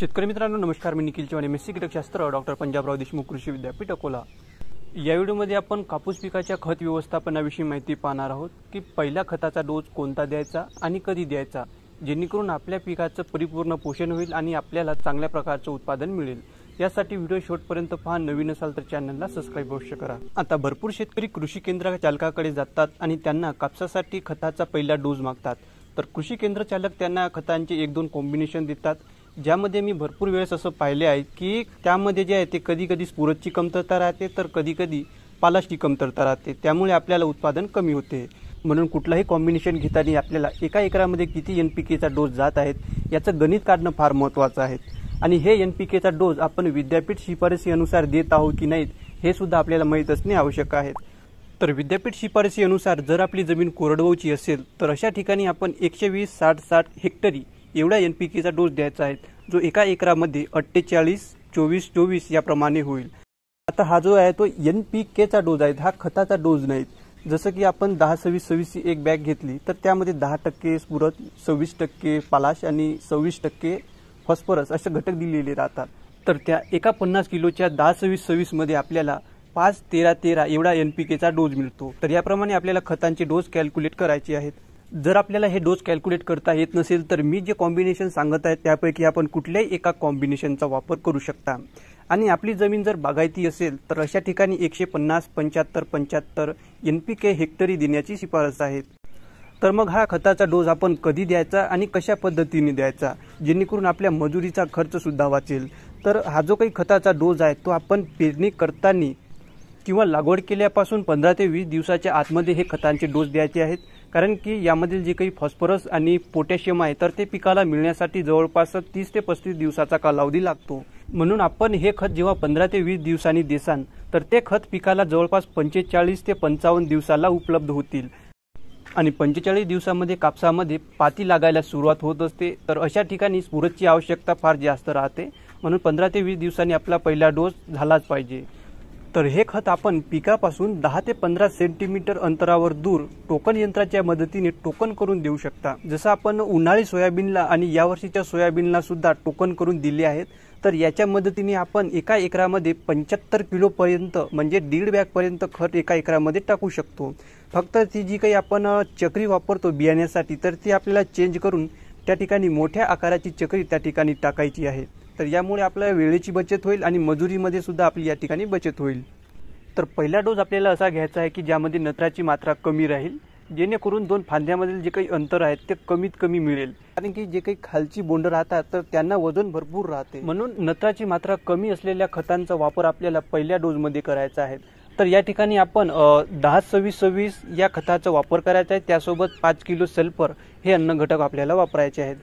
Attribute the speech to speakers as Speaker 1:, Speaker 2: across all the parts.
Speaker 1: शेतकरी मित्रांनो नमस्कार मी निखिल चव्हाण एम कीटकशास्त्र डॉक्टर पंजाबराव देशमुख कृषी विद्यापीठ अकोला या व्हिडिओमध्ये आपण कापूस पिकाच्या खत व्यवस्थापनाविषयी माहिती पाहणार आहोत की पहिला खताचा डोस कोणता द्यायचा आणि कधी द्यायचा जेणेकरून आपल्या पिकाचं परिपूर्ण पोषण होईल आणि आपल्याला चांगल्या प्रकारचं उत्पादन मिळेल यासाठी व्हिडिओ शेवटपर्यंत पहा नवीन असाल तर चॅनलला सबस्क्राईब अवश्य करा आता भरपूर शेतकरी कृषी केंद्र चालकाकडे जातात आणि त्यांना कापसासाठी खताचा पहिला डोस मागतात तर कृषी केंद्र चालक त्यांना खतांचे एक दोन कॉम्बिनेशन देतात ज्यामध्ये मी भरपूर वेळेस असं पाहिले आहे की त्यामध्ये जे आहे ते कधी कधी स्फुरतची कमतरता राहते तर कधी कधी पालाशची कमतरता राहते त्यामुळे आपल्याला उत्पादन कमी होते म्हणून कुठलाही कॉम्बिनेशन घेताना आपल्याला एका एकरामध्ये किती एन पी केचा डोस जात आहेत याचं गणित काढणं फार महत्त्वाचं आहे आणि हे एन पी केचा डोस आपण विद्यापीठ शिफारसीनुसार देत आहोत की नाहीत हे सुद्धा आपल्याला माहीत असणे आवश्यक आहे तर विद्यापीठ शिफारसीनुसार जर आपली जमीन कोरडवची असेल तर अशा ठिकाणी आपण एकशे वीस साठ साठ हेक्टरी एवढा एन पी केचा डोस द्यायचा आहे जो एका एकरामध्ये अठ्ठेचाळीस चोवीस चोवीस याप्रमाणे होईल आता हा जो आहे तो एन पी केचा डोस आहे हा खताचा डोस नाही जसं की आपण दहा सव्वीस सव्वीसची एक बॅग घेतली तर त्यामध्ये दहा टक्के स्फुरत सव्वीस टक्के पालाश आणि सव्वीस टक्के फॉस्फरस असे घटक दिलेले राहतात तर त्या एका पन्नास किलोच्या दहा सव्वीस सव्वीसमध्ये आपल्याला पाच तेरा तेरा एवढा एन पी केचा डोस मिळतो तर याप्रमाणे आपल्याला खतांचे डोस कॅल्क्युलेट करायचे आहेत जर आपल्याला हे डोस कॅल्क्युलेट करता येत नसेल तर मी जे कॉम्बिनेशन सांगत आहे त्यापैकी आपण कुठल्याही एका कॉम्बिनेशनचा वापर करू शकता आणि आपली जमीन जर बागायती असेल तर अशा ठिकाणी एकशे पन्नास पंच्याहत्तर पंच्याहत्तर एन पी के हेक्टरी देण्याची शिफारस आहे तर मग हा खताचा डोस आपण कधी द्यायचा आणि कशा पद्धतीने द्यायचा जेणेकरून आपल्या मजुरीचा खर्चसुद्धा वाचेल तर हा जो काही खताचा डोस आहे तो आपण पेरणी करताना किंवा लागवड केल्यापासून पंधरा ते वीस दिवसाच्या आतमध्ये हे खतांचे डोस द्यायचे आहेत कारण की यामधील जे काही फॉस्फरस आणि पोटॅशियम आहे तर ते पिकाला मिळण्यासाठी जवळपास तीस ते पस्तीस दिवसाचा कालावधी लागतो म्हणून आपण हे खत जेव्हा पंधरा ते वीस दिवसांनी देसान तर ते खत पिकाला जवळपास पंचेचाळीस ते पंचावन्न दिवसाला उपलब्ध होतील आणि पंचेचाळीस दिवसामध्ये कापसामध्ये पाती लागायला सुरुवात होत असते तर अशा ठिकाणी स्फुरतची आवश्यकता फार जास्त राहते म्हणून पंधरा ते वीस दिवसांनी आपला पहिला डोस झालाच पाहिजे तर हे खत आपण पिकापासून दहा ते पंधरा सेंटीमीटर अंतरावर दूर टोकन यंत्राच्या मदतीने टोकन करून देऊ शकता जसं आपण उन्हाळी सोयाबीनला आणि यावर्षीच्या सोयाबीनला सुद्धा टोकन करून दिले आहेत तर याच्या मदतीने आपण एका एकरामध्ये पंच्याहत्तर किलोपर्यंत म्हणजे दीड बॅगपर्यंत खत एका एकरामध्ये टाकू शकतो फक्त ती जी काही आपण चक्री वापरतो बियाण्यासाठी तर ती आपल्याला चेंज करून त्या ठिकाणी मोठ्या आकाराची चक्री त्या ठिकाणी टाकायची आहे तर यामुळे आपल्या वेळेची बचत होईल आणि मजुरीमध्ये सुद्धा आपली या ठिकाणी बचत होईल तर पहिला डोस आपल्याला असा घ्यायचा आहे की ज्यामध्ये नत्राची मात्रा कमी राहील जेणेकरून दोन फांद्यामधील जे काही अंतर आहेत ते कमीत कमी मिळेल कारण की जे काही खालची बोंड राहतात तर त्यांना वजन भरपूर राहते म्हणून नत्राची मात्रा कमी असलेल्या खतांचा वापर आपल्याला पहिल्या डोजमध्ये करायचा आहे तर या ठिकाणी आपण दहा सव्वीस सव्वीस या खताचा वापर करायचा आहे त्यासोबत पाच किलो सल्फर हे अन्न घटक आपल्याला वापरायचे आहेत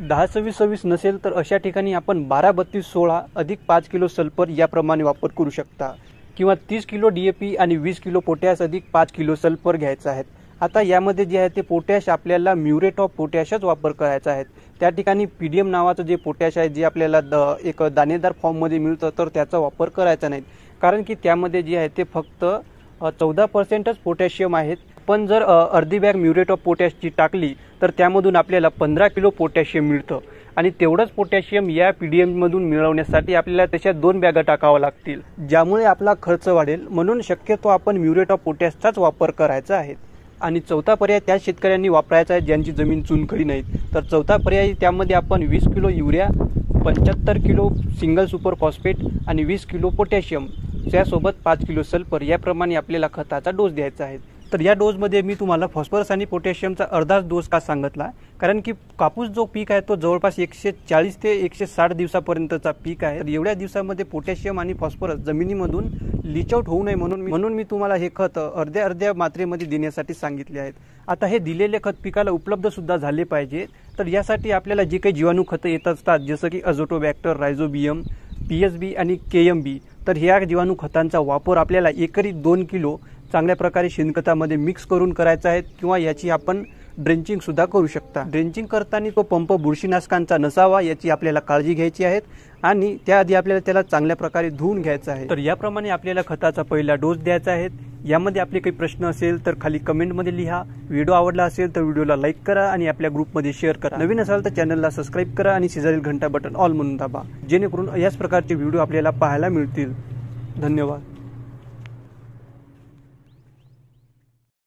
Speaker 1: दहा सव्वीस सव्वीस नसेल तर अशा ठिकाणी आपण बारा बत्तीस सोळा अधिक पाच किलो सल्फर याप्रमाणे वापर करू शकता किंवा तीस किलो डी ए पी आणि वीस किलो पोटॅश अधिक पाच किलो सल्फर घ्यायचं आहेत आता यामध्ये जे आहे ते पोटॅश आपल्याला म्युरेट ऑफ पोटॅशच वापर करायचा आहे त्या ठिकाणी पी डी एम नावाचं जे पोटॅश आहे जे आपल्याला द एक दाणेदार फॉर्ममध्ये मिळतं तर त्याचा वापर करायचा नाही कारण की त्यामध्ये जे आहे ते फक्त चौदा पर्सेंटच पोटॅशियम आहेत आपण जर अर्धी बॅग म्युरेट ऑफ पोटॅशची टाकली तर त्यामधून आपल्याला पंधरा किलो पोटॅशियम मिळतं आणि तेवढंच पोटॅशियम या पी डी एममधून मिळवण्यासाठी आपल्याला त्याच्या दोन बॅगा टाकावं लागतील ज्यामुळे आपला खर्च वाढेल म्हणून शक्यतो आपण म्युरेट ऑफ पोटॅशचाच वापर करायचा आहे आणि चौथा पर्याय त्या शेतकऱ्यांनी वापरायचा आहे ज्यांची जमीन चुनखडी नाहीत तर चौथा पर्याय त्यामध्ये आपण वीस किलो युरिया पंच्याहत्तर किलो सिंगल सुपर फॉस्फेट आणि वीस किलो पोटॅशियम त्यासोबत पाच किलो सल्फर याप्रमाणे आपल्याला खताचा डोस द्यायचा आहे तर या डोजमध्ये मी तुम्हाला फॉस्फरस आणि पोटॅशियमचा अर्धाच डोस का सांगितला कारण की कापूस जो पीक आहे तो जवळपास एकशे चाळीस ते एकशे साठ दिवसापर्यंतचा पीक आहे तर एवढ्या दिवसामध्ये पोटॅशियम आणि फॉस्फरस जमिनीमधून लिचआउट होऊ नये म्हणून म्हणून मी तुम्हाला हे खत अर्ध्या अर्ध्या मात्रेमध्ये देण्यासाठी सांगितले आहेत आता हे दिलेले खत पिकाला उपलब्ध सुद्धा झाले पाहिजे तर यासाठी आपल्याला जे काही जीवाणू खतं येत असतात जसं की azotobacter rhizobium P S B आणि के एम बी तर ह्या जीवाणू खतांचा वापर आपल्याला एकरी दोन किलो चांगल्या प्रकारे शेणखतामध्ये मिक्स करून करायचा आहे किंवा याची आपण ड्रेंचिंग सुद्धा करू शकता ड्रेंचिंग करताना तो पंप बुरशीनाशकांचा नसावा याची आपल्याला काळजी घ्यायची आहे आणि त्याआधी आपल्याला त्याला चांगल्या प्रकारे धुवून घ्यायचं आहे तर याप्रमाणे आपल्याला खताचा पहिला डोस द्यायचा आहे यामध्ये आपले काही प्रश्न असेल तर खाली कमेंटमध्ये लिहा व्हिडिओ आवडला असेल तर व्हिडिओला लाईक करा आणि आपल्या ग्रुपमध्ये शेअर करा नवीन असाल तर चॅनलला सबस्क्राईब करा आणि शेजारील घंटा बटन ऑल म्हणून दाबा जेणेकरून याच प्रकारचे व्हिडिओ आपल्याला पाहायला मिळतील धन्यवाद